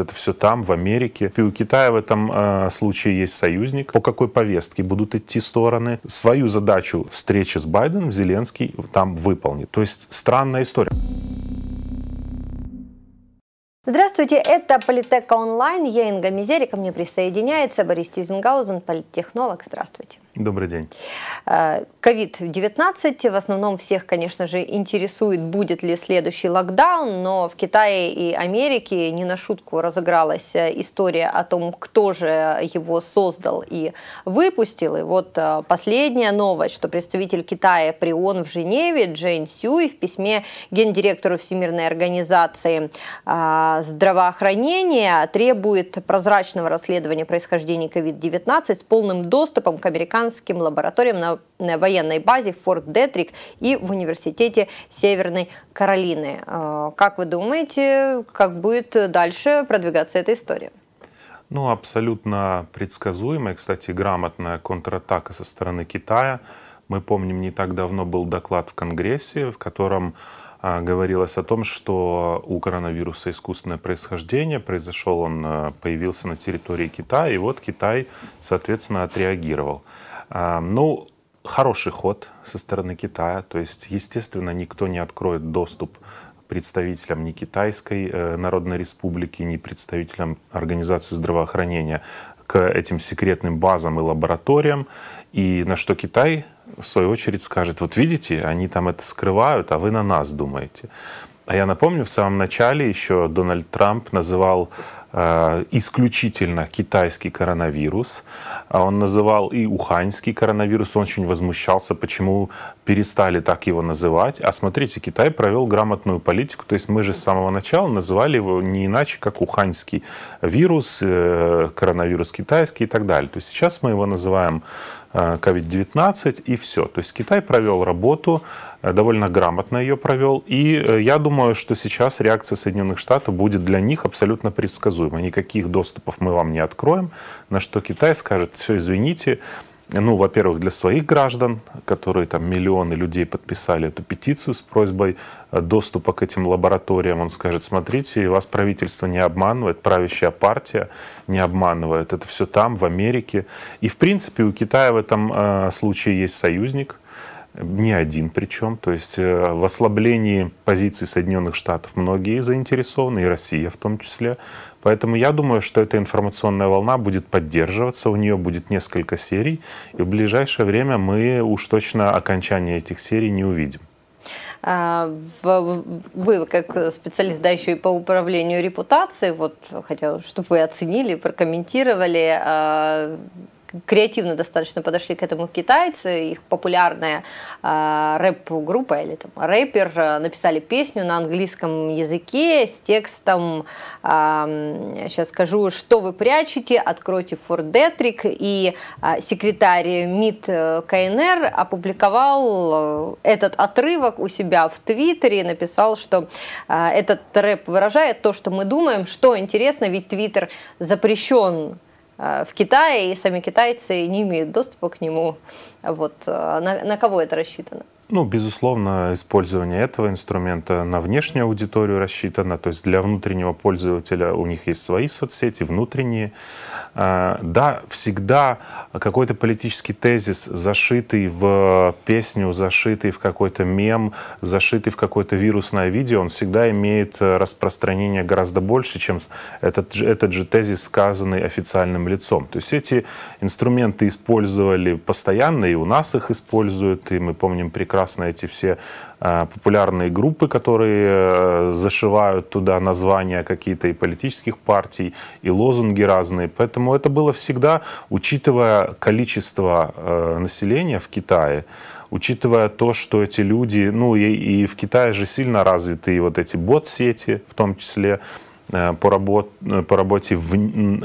это все там, в Америке. И у Китая в этом э, случае есть союзник. По какой повестке будут идти стороны? Свою задачу встречи с Байденом Зеленский там выполнит. То есть странная история. Здравствуйте, это Политека онлайн, я Инга Мизери, ко мне присоединяется Борис Тизенгаузен, политтехнолог, здравствуйте. Добрый день. COVID-19 э, в основном всех, конечно же, интересует, будет ли следующий локдаун, но в Китае и Америке не на шутку разыгралась э, история о том, кто же его создал и выпустил. И вот э, последняя новость, что представитель Китая при ООН в Женеве Джейн Сюй в письме гендиректору Всемирной организации здравоохранения требует прозрачного расследования происхождения COVID-19 с полным доступом к американским лабораториям на, военной базе в Форт Детрик и в университете Северной Каролины. А, как вы думаете, как будет дальше продвигаться эта история? Ну, абсолютно предсказуемая, кстати, грамотная контратака со стороны Китая. Мы помним, не так давно был доклад в Конгрессе, в котором а, говорилось о том, что у коронавируса искусственное происхождение, произошел он, а, появился на территории Китая, и вот Китай, соответственно, отреагировал. А, ну, хороший ход со стороны Китая, то есть, естественно, никто не откроет доступ представителям ни Китайской э, Народной Республики, ни представителям Организации здравоохранения к этим секретным базам и лабораториям. И на что Китай в свою очередь скажет, вот видите, они там это скрывают, а вы на нас думаете. А я напомню, в самом начале еще Дональд Трамп называл э, исключительно китайский коронавирус. А он называл и уханьский коронавирус. Он очень возмущался, почему перестали так его называть. А смотрите, Китай провел грамотную политику. То есть мы же с самого начала называли его не иначе, как уханьский вирус, э, коронавирус китайский и так далее. То есть сейчас мы его называем COVID-19 э, и все. То есть Китай провел работу, э, довольно грамотно ее провел. И я думаю, что сейчас реакция Соединенных Штатов будет для них абсолютно предсказуема. Никаких доступов мы вам не откроем, на что Китай скажет, все, извините, ну, во-первых, для своих граждан, которые там миллионы людей подписали эту петицию с просьбой э, доступа к этим лабораториям, он скажет, смотрите, вас правительство не обманывает, правящая партия не обманывает, это все там, в Америке. И, в принципе, у Китая в этом э, случае есть союзник – не один причем, то есть э, в ослаблении позиций Соединенных Штатов многие заинтересованы, и Россия в том числе. Поэтому я думаю, что эта информационная волна будет поддерживаться, у нее будет несколько серий, и в ближайшее время мы уж точно окончание этих серий не увидим. А, вы, как специалист, да, еще и по управлению репутацией, вот хотел, чтобы вы оценили, прокомментировали а, креативно достаточно подошли к этому китайцы, их популярная э, рэп-группа или там рэпер э, написали песню на английском языке с текстом, э, а, сейчас скажу, что вы прячете, откройте Форт Детрик, и э, секретарь МИД э, КНР опубликовал э, этот отрывок у себя в Твиттере написал, что э, этот рэп выражает то, что мы думаем, что интересно, ведь Твиттер запрещен Э, в Китае, и сами китайцы не имеют доступа к нему. Вот. Э, на, на кого это рассчитано? Ну, безусловно, использование этого инструмента на внешнюю аудиторию рассчитано, то есть для внутреннего пользователя у них есть свои соцсети, внутренние. А, да, всегда какой-то политический тезис, зашитый в песню, зашитый в какой-то мем, зашитый в какое-то вирусное видео, он всегда имеет распространение гораздо больше, чем этот, этот же тезис, сказанный официальным лицом. То есть эти инструменты использовали постоянно, и у нас их используют, и мы помним прекрасно, прекрасно эти все э, популярные группы, которые э, зашивают туда названия какие-то и политических партий, и лозунги разные. Поэтому это было всегда, учитывая количество э, населения в Китае, учитывая то, что эти люди, ну и, и в Китае же сильно развиты вот эти бот-сети в том числе, Э, по, работ, э, по работе в,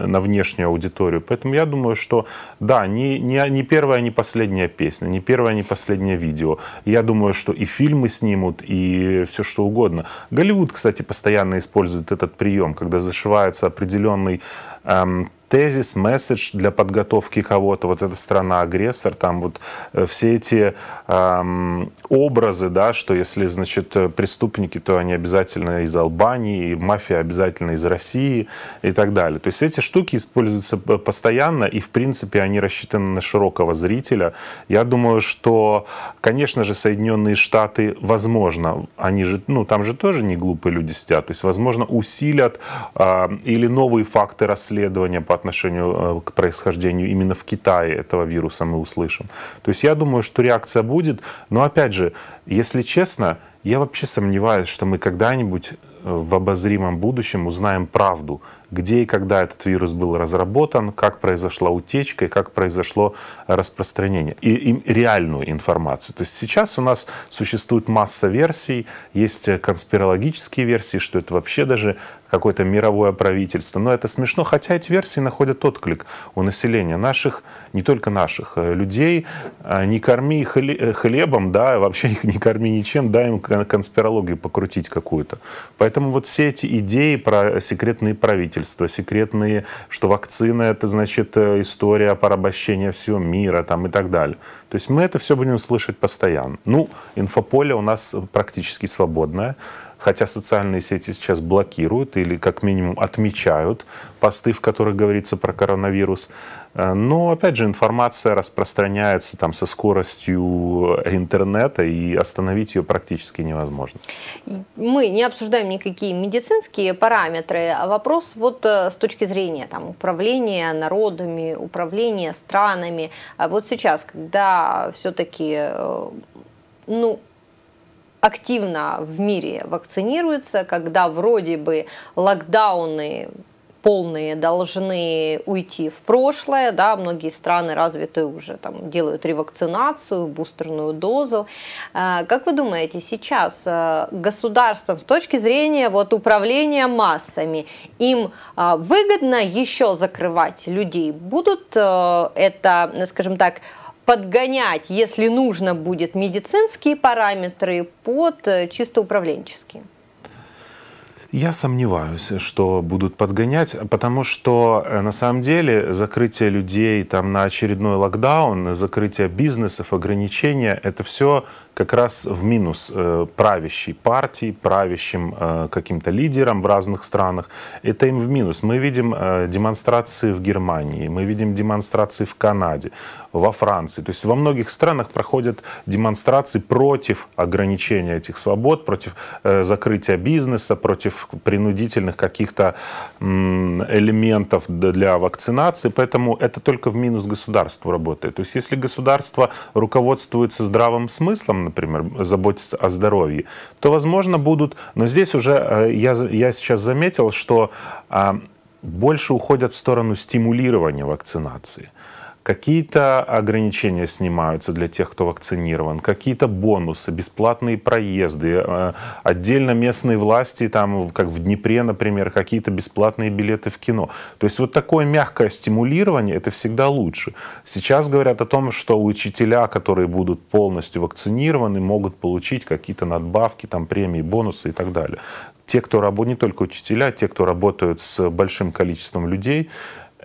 на внешнюю аудиторию. Поэтому я думаю, что да, не, не, не первая, не последняя песня, не первое, не последнее видео. Я думаю, что и фильмы снимут, и все что угодно. Голливуд, кстати, постоянно использует этот прием, когда зашивается определенный эм, тезис, месседж для подготовки кого-то, вот эта страна-агрессор, там вот э, все эти эм, образы, да, что если, значит, э, преступники, то они обязательно из Албании, и мафия обязательно из России и так далее. То есть эти штуки используются э, постоянно, и, в принципе, они рассчитаны на широкого зрителя. Я думаю, что, конечно же, Соединенные Штаты, возможно, они же, ну, там же тоже не глупые люди сидят, то есть, возможно, усилят э, или новые факты расследования по отношению э, к происхождению именно в Китае этого вируса мы услышим. То есть я думаю, что реакция будет, но опять же, если честно, я вообще сомневаюсь, что мы когда-нибудь э, в обозримом будущем узнаем правду где и когда этот вирус был разработан, как произошла утечка и как произошло распространение. И, и реальную информацию. То есть сейчас у нас существует масса версий, есть конспирологические версии, что это вообще даже какое-то мировое правительство. Но это смешно, хотя эти версии находят отклик у населения наших, не только наших, э, людей. Э, не корми их э, хлебом, да, а вообще их не корми ничем, дай им конспирологию покрутить какую-то. Поэтому вот все эти идеи про секретные правительства, правительства секретные, что вакцина — это, значит, э, история порабощения всего мира там, и так далее. То есть мы это все будем слышать постоянно. Ну, инфополе у нас практически свободное хотя социальные сети сейчас блокируют или как минимум отмечают посты, в которых говорится про коронавирус. Э, но, опять же, информация распространяется там со скоростью интернета, и остановить ее практически невозможно. Мы не обсуждаем никакие медицинские параметры, а вопрос вот э, с точки зрения там, управления народами, управления странами. А вот сейчас, когда все-таки э, ну, активно в мире вакцинируется, когда вроде бы локдауны полные должны уйти в прошлое, да, многие страны развитые уже там делают ревакцинацию, бустерную дозу. А, как вы думаете, сейчас а, государством с точки зрения вот управления массами им а, выгодно еще закрывать людей? Будут это, скажем так, подгонять, если нужно будет, медицинские параметры под э, чисто управленческие. Я сомневаюсь, что будут подгонять, потому что э, на самом деле закрытие людей там, на очередной локдаун, закрытие бизнесов, ограничения — это все как раз в минус э, правящей партии, правящим э, каким-то лидерам в разных странах. Это им в минус. Мы видим демонстрации в Германии, мы видим демонстрации в Канаде, во Франции. То есть во многих странах проходят демонстрации против ограничения этих свобод, против закрытия бизнеса, против принудительных каких-то элементов для вакцинации, поэтому это только в минус государству работает. То есть если государство руководствуется здравым смыслом, например, заботится о здоровье, то, возможно, будут... Но здесь уже э, я, я сейчас заметил, что а, больше уходят в сторону стимулирования вакцинации. Какие-то ограничения снимаются для тех, кто вакцинирован, какие-то бонусы, бесплатные проезды, э, отдельно местные власти, там, как в Днепре, например, какие-то бесплатные билеты в кино. То есть вот такое мягкое стимулирование — это всегда лучше. Сейчас говорят о том, что учителя, которые будут полностью вакцинированы, могут получить какие-то надбавки, там, премии, бонусы и так далее те, кто работает, не только учителя, те, кто работают с большим количеством людей,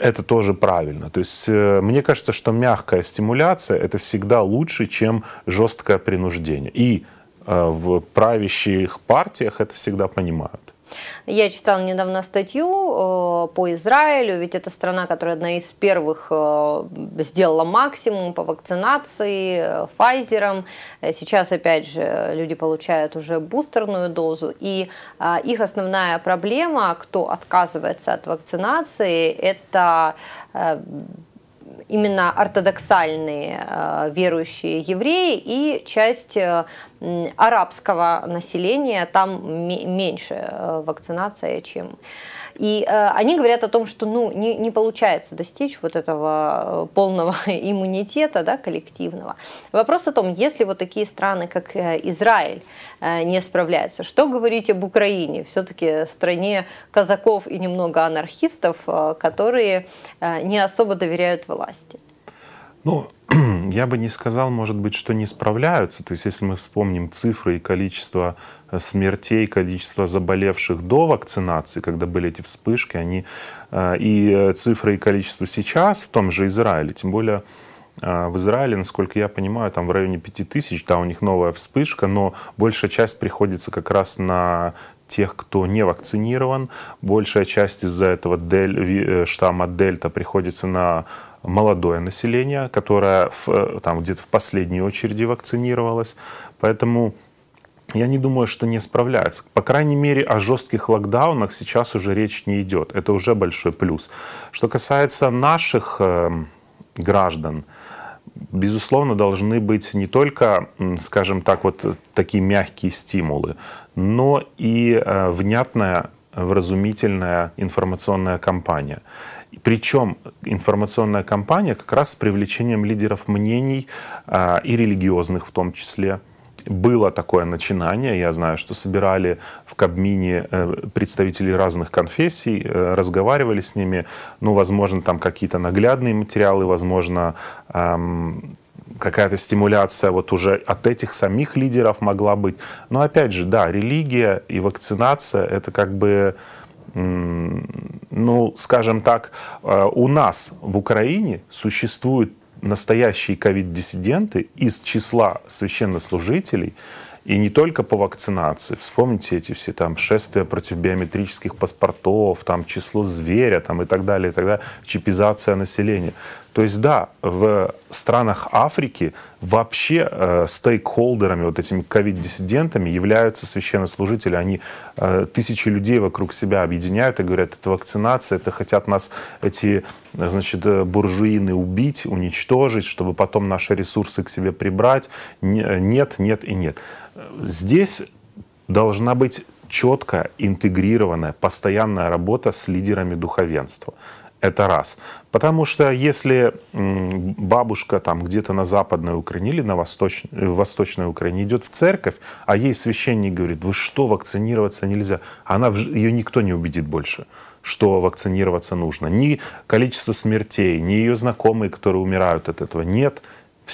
это тоже правильно. То есть э, мне кажется, что мягкая стимуляция это всегда лучше, чем жесткое принуждение. И э, в правящих партиях это всегда понимают. Я читала недавно статью э, по Израилю, ведь это страна, которая одна из первых э, сделала максимум по вакцинации Pfizer. Э, Сейчас, опять же, люди получают уже бустерную дозу. И их основная проблема, кто отказывается от вакцинации, это именно ортодоксальные э, верующие евреи и часть э, арабского населения, там меньше э, вакцинация, чем и э, они говорят о том, что ну, не, не получается достичь вот этого э, полного иммунитета да, коллективного. Вопрос о том, если вот такие страны, как э, Израиль, э, не справляются, что говорить об Украине, все-таки стране казаков и немного анархистов, э, которые э, не особо доверяют власти? Ну, Я бы не сказал, может быть, что не справляются. То есть, если мы вспомним цифры и количество э, смертей, количество заболевших до вакцинации, когда были эти вспышки, они э, и э, цифры и количество сейчас в том же Израиле, тем более в Израиле, насколько я понимаю, там в районе 5000, да, у них новая вспышка, но большая часть приходится как раз на тех, кто не вакцинирован. Большая часть из-за этого дель, штамма Дельта приходится на молодое население, которое в, э, там где-то в последней очереди вакцинировалось. Поэтому я не думаю, что не справляются. По крайней мере, о жестких локдаунах сейчас уже речь не идет. Это уже большой плюс. Что касается наших эм, граждан, безусловно, должны быть не только, скажем так, вот такие мягкие стимулы, но и э, внятная вразумительная информационная кампания. Причем информационная кампания как раз с привлечением лидеров мнений а, и религиозных в том числе. Было такое начинание, я знаю, что собирали в Кабмине э, представителей разных конфессий, э, разговаривали с ними, ну, возможно, там какие-то наглядные материалы, возможно, эм, какая-то стимуляция вот уже от этих самих лидеров могла быть. Но опять же, да, религия и вакцинация — это как бы ну, скажем так, э, у нас в Украине существуют настоящие ковид-диссиденты из числа священнослужителей, и не только по вакцинации. Вспомните эти все там шествия против биометрических паспортов, там число зверя там, и так далее, и так далее, чипизация населения. То есть да, в странах Африки вообще э, стейкхолдерами, вот этими ковид-диссидентами являются священнослужители. Они э, тысячи людей вокруг себя объединяют и говорят, это вакцинация, это хотят нас эти, значит, э, буржуины убить, уничтожить, чтобы потом наши ресурсы к себе прибрать. Э, нет, нет и нет. Здесь должна быть четко интегрированная, постоянная работа с лидерами духовенства. Это раз. Потому что если бабушка там где-то на Западной Украине или на восточной Восточной Украине идет в церковь, а ей священник говорит, вы что, вакцинироваться нельзя? Она, ее никто не убедит больше что вакцинироваться нужно. Ни количество смертей, ни ее знакомые, которые умирают от этого. Нет,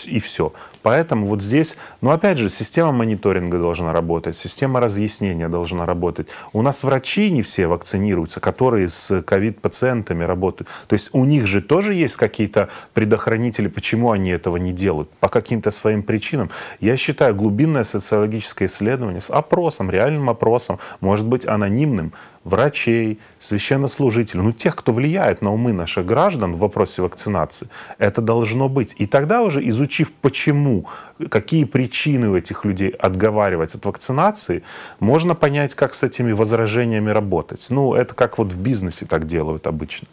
и все. Поэтому вот здесь, ну опять же, система мониторинга должна работать, система разъяснения должна работать. У нас врачи не все вакцинируются, которые с ковид-пациентами работают. То есть у них же тоже есть какие-то предохранители, почему они этого не делают, по каким-то своим причинам. Я считаю, глубинное социологическое исследование с опросом, реальным опросом, может быть анонимным, врачей, священнослужителей, ну тех, кто влияет на умы наших граждан в вопросе вакцинации, это должно быть. И тогда уже, изучив почему, какие причины у этих людей отговаривать от вакцинации, можно понять, как с этими возражениями работать. Ну, это как вот в бизнесе так делают обычно.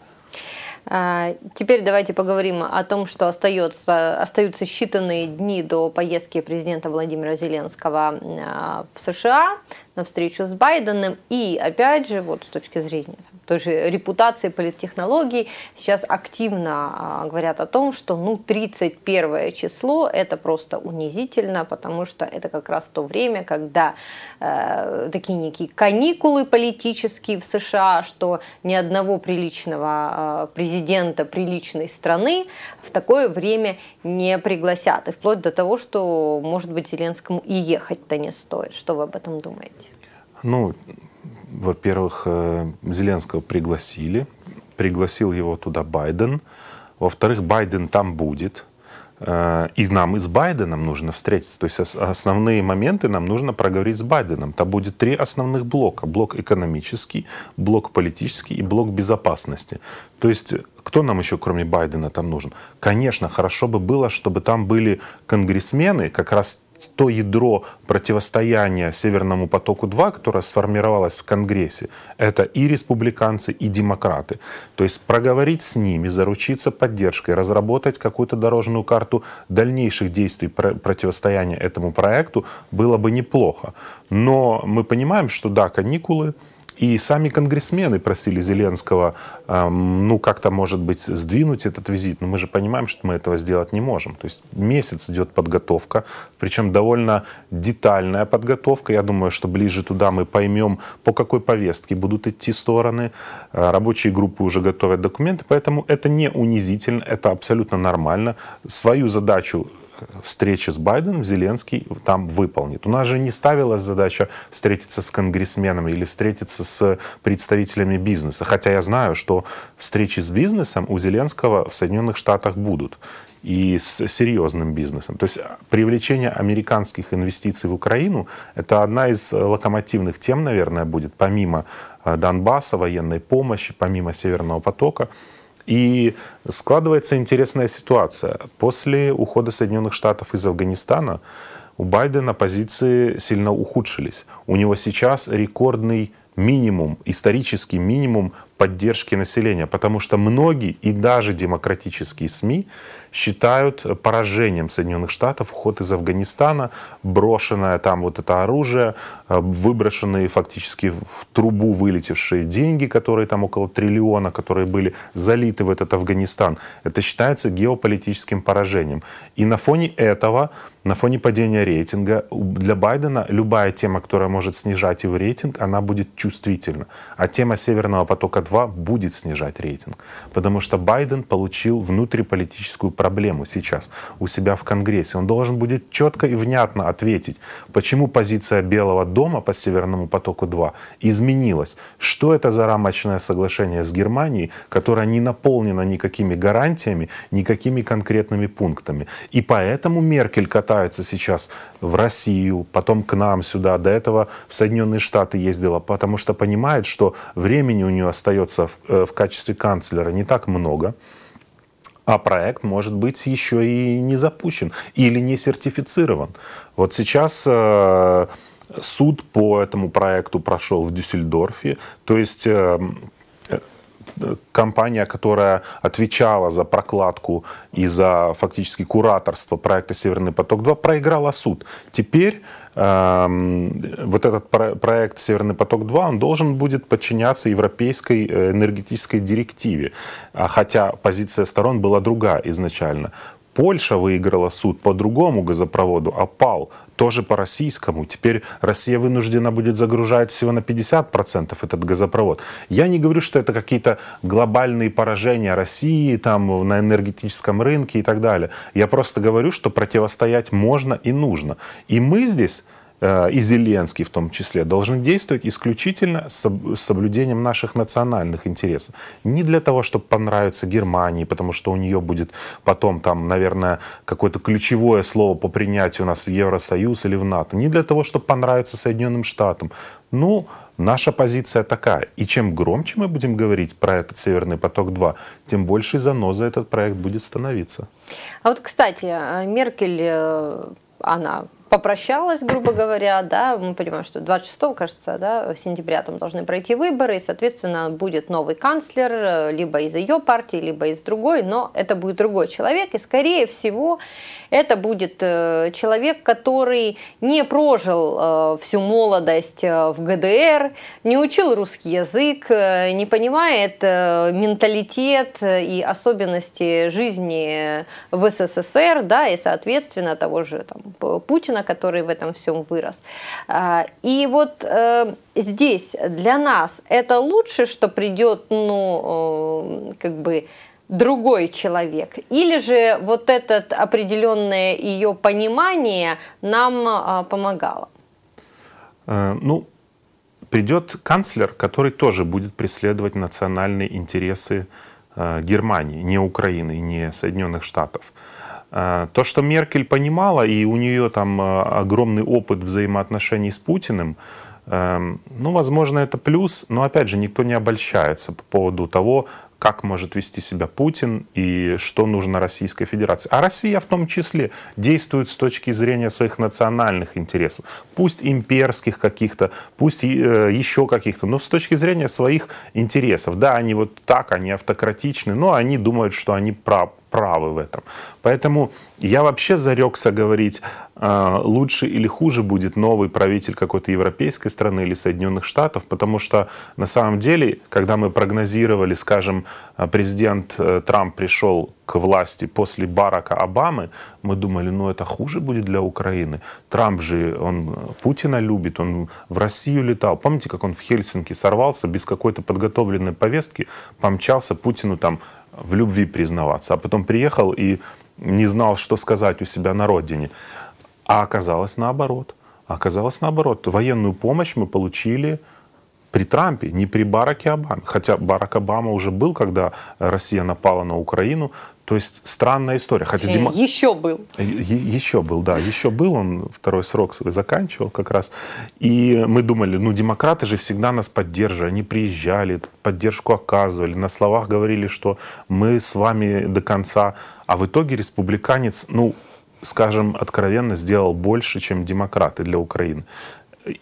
А, теперь давайте поговорим о том, что остается, остаются считанные дни до поездки президента Владимира Зеленского а, в США на встречу с Байденом. И опять же, вот с точки зрения там, той же репутации политтехнологий, сейчас активно а, говорят о том, что ну, 31 число это просто унизительно, потому что это как раз то время, когда э, такие некие каникулы политические в США, что ни одного приличного э, президента президента приличной страны в такое время не пригласят. И вплоть до того, что, может быть, Зеленскому и ехать-то не стоит. Что вы об этом думаете? Ну, во-первых, э, Зеленского пригласили. Пригласил его туда Байден. Во-вторых, Байден там будет. Э, и нам и с Байденом нужно встретиться. То есть основные моменты нам нужно проговорить с Байденом. Там будет три основных блока. Блок экономический, блок политический и блок безопасности. То есть э, кто нам еще, кроме Байдена, там нужен? Конечно, хорошо бы было, чтобы там были конгрессмены, как раз то ядро противостояния Северному потоку-2, которое сформировалось в Конгрессе, это и республиканцы, и демократы. То есть проговорить с ними, заручиться поддержкой, разработать какую-то дорожную карту дальнейших действий противостояния этому проекту было бы неплохо. Но мы понимаем, что да, каникулы, и сами конгрессмены просили Зеленского, эм, ну, как-то, может быть, сдвинуть этот визит. Но мы же понимаем, что мы этого сделать не можем. То есть месяц идет подготовка, причем довольно детальная подготовка. Я думаю, что ближе туда мы поймем, по какой повестке будут идти стороны. Э, рабочие группы уже готовят документы, поэтому это не унизительно, это абсолютно нормально. Свою задачу встречи с Байденом Зеленский там выполнит. У нас же не ставилась задача встретиться с конгрессменами или встретиться с представителями бизнеса. Хотя я знаю, что встречи с бизнесом у Зеленского в Соединенных Штатах будут и с серьезным бизнесом. То есть привлечение американских инвестиций в Украину — это одна из локомотивных тем, наверное, будет, помимо э, Донбасса, военной помощи, помимо Северного потока. И складывается интересная ситуация. После ухода Соединенных Штатов из Афганистана у Байдена позиции сильно ухудшились. У него сейчас рекордный минимум, исторический минимум поддержки населения, потому что многие и даже демократические СМИ считают поражением Соединенных Штатов уход из Афганистана, брошенное там вот это оружие, э, выброшенные фактически в трубу вылетевшие деньги, которые там около триллиона, которые были залиты в этот Афганистан. Это считается геополитическим поражением. И на фоне этого, на фоне падения рейтинга, для Байдена любая тема, которая может снижать его рейтинг, она будет чувствительна. А тема «Северного потока-2» будет снижать рейтинг. Потому что Байден получил внутриполитическую проблему сейчас у себя в Конгрессе. Он должен будет четко и внятно ответить, почему позиция Белого дома по Северному потоку-2 изменилась. Что это за рамочное соглашение с Германией, которое не наполнено никакими гарантиями, никакими конкретными пунктами. И поэтому Меркель катается сейчас в Россию, потом к нам сюда, до этого в Соединенные Штаты ездила, потому что понимает, что времени у нее остается в, э, в качестве канцлера не так много а проект может быть еще и не запущен или не сертифицирован. Вот сейчас э, суд по этому проекту прошел в Дюссельдорфе, то есть э, э компания, которая отвечала за прокладку и за фактически кураторство проекта «Северный поток-2», проиграла суд. Теперь вот этот проект «Северный поток-2», он должен будет подчиняться европейской э, энергетической директиве. А хотя позиция сторон была другая изначально. Польша выиграла суд по другому газопроводу, а Пал тоже по российскому. Теперь Россия вынуждена будет загружать всего на 50% этот газопровод. Я не говорю, что это какие-то глобальные поражения России там, на энергетическом рынке и так далее. Я просто говорю, что противостоять можно и нужно. И мы здесь Э, и Зеленский в том числе, должны действовать исключительно с соблюдением наших национальных интересов. Не для того, чтобы понравиться Германии, потому что у нее будет потом там, наверное, какое-то ключевое слово по принятию нас в Евросоюз или в НАТО. Не для того, чтобы понравиться Соединенным Штатам. Ну, наша позиция такая. И чем громче мы будем говорить про этот «Северный поток-2», тем больше заноза этот проект будет становиться. А вот, кстати, э, Меркель, э, она попрощалась, грубо говоря, да, мы понимаем, что 26, кажется, да, сентября там должны пройти выборы, и, соответственно, будет новый канцлер, э, либо из ее партии, либо из другой, но это будет другой человек, и, скорее всего, это будет э, человек, который не прожил э, всю молодость в ГДР, не учил русский язык, не понимает менталитет и особенности жизни в СССР, да, и, соответственно, того же там, Путина, который в этом всем вырос. А, и вот э, здесь для нас это лучше, что придет, ну, э, как бы другой человек. Или же вот это определенное ее понимание нам э, помогало? Ну, придет канцлер, который тоже будет преследовать национальные интересы Германии, не Украины, не Соединенных Штатов. А, то, что Меркель понимала, и у нее там а, огромный опыт взаимоотношений с Путиным, эм, ну, возможно, это плюс, но, опять же, никто не обольщается по поводу того, как может вести себя Путин и что нужно Российской Федерации. А Россия в том числе действует с точки зрения своих национальных интересов, пусть имперских каких-то, пусть э, еще каких-то, но с точки зрения своих интересов. Да, они вот так, они автократичны, но они думают, что они прав правы в этом. Поэтому я вообще зарекся говорить, а, лучше или хуже будет новый правитель какой-то европейской страны или Соединенных Штатов, потому что на самом деле, когда мы прогнозировали, скажем, а, президент э, Трамп пришел к власти после Барака Обамы, мы думали, ну это хуже будет для Украины. Трамп же, он Путина любит, он в Россию летал. Помните, как он в Хельсинки сорвался без какой-то подготовленной повестки, помчался Путину там в любви признаваться. А потом приехал и не знал, что сказать у себя на родине. А оказалось наоборот. Оказалось наоборот. Военную помощь мы получили при Трампе, не при Бараке Обаме. Хотя Барак Обама уже был, когда Россия напала на Украину, то есть странная история. Хотя э, Дима... Еще был. Э, е- еще был, да. Еще был. Он второй срок свой заканчивал как раз. И мы думали, ну, демократы же всегда нас поддерживали. Они приезжали, поддержку оказывали. На словах говорили, что мы с вами до конца. А в итоге республиканец, ну, скажем откровенно, сделал больше, чем демократы для Украины.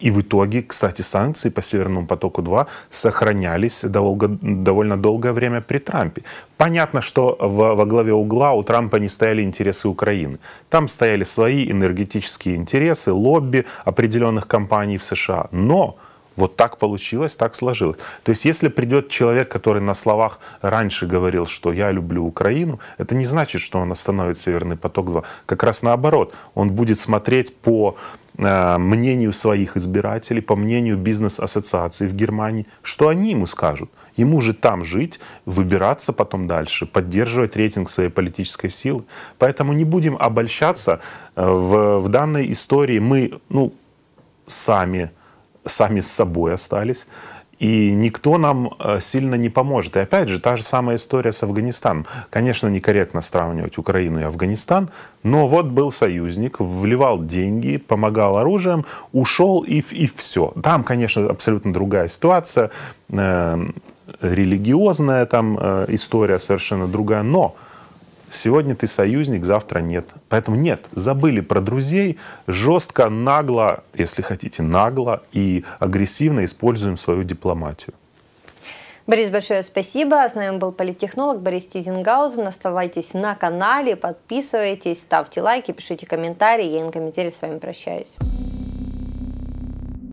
И в итоге, кстати, санкции по Северному потоку-2 сохранялись довольно, довольно долгое время при Трампе. Понятно, что во, во главе угла у Трампа не стояли интересы Украины. Там стояли свои энергетические интересы, лобби определенных компаний в США. Но вот так получилось, так сложилось. То есть, если придет человек, который на словах раньше говорил, что я люблю Украину, это не значит, что он остановит Северный поток-2. Как раз наоборот, он будет смотреть по Э, мнению своих избирателей, по мнению бизнес-ассоциаций в Германии, что они ему скажут. Ему же там жить, выбираться потом дальше, поддерживать рейтинг своей политической силы. Поэтому не будем обольщаться. Э, в, в данной истории мы ну, сами, сами с собой остались и никто нам э, сильно не поможет. И опять же, та же самая история с Афганистаном. Конечно, некорректно сравнивать Украину и Афганистан, но вот был союзник, вливал деньги, помогал оружием, ушел и, и все. Там, конечно, абсолютно другая ситуация, э, религиозная там э, история совершенно другая, но Сегодня ты союзник, завтра нет. Поэтому нет, забыли про друзей, жестко, нагло, если хотите, нагло и агрессивно используем свою дипломатию. Борис, большое спасибо. С нами был политтехнолог Борис Тизенгаузен. Оставайтесь на канале, подписывайтесь, ставьте лайки, пишите комментарии. Я на комментарии с вами прощаюсь.